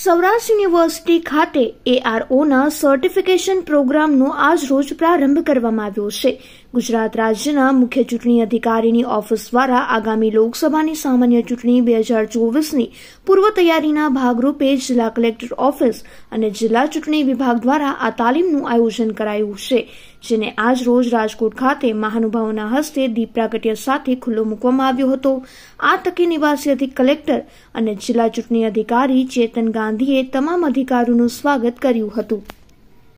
Saurashtra university ખાતે એઆરઓના certification પ્રોગ્રામનો આજ રોજ પ્રારંભ કરવામાં આવ્યો છે ગુજરાત રાજ્યના મુખ્ય ચૂંટણી અધિકારીની ઓફિસ દ્વારા આગામી લોકસભાની સામાન્ય ચૂંટણી બે હજાર ચોવીસની પૂર્વ તૈયારીના ભાગરૂપે જિલ્લા કલેક્ટર ઓફિસ અને જિલ્લા ચૂંટણી વિભાગ દ્વારા આ તાલીમનું આયોજન કરાયું છે જેને આજ રોજ રાજકોટ ખાતે મહાનુભાવોના હસ્તે દીપ પ્રાગટ્ય સાથે ખુલ્લો મૂકવામાં આવ્યો હતો આ તકે નિવાસી અધિક કલેક્ટર અને જિલ્લા ચૂંટણી અધિકારી ચેતન ગાંધી ગાંધીએ તમામ અધિકારીઓનું સ્વાગત કર્યું હતું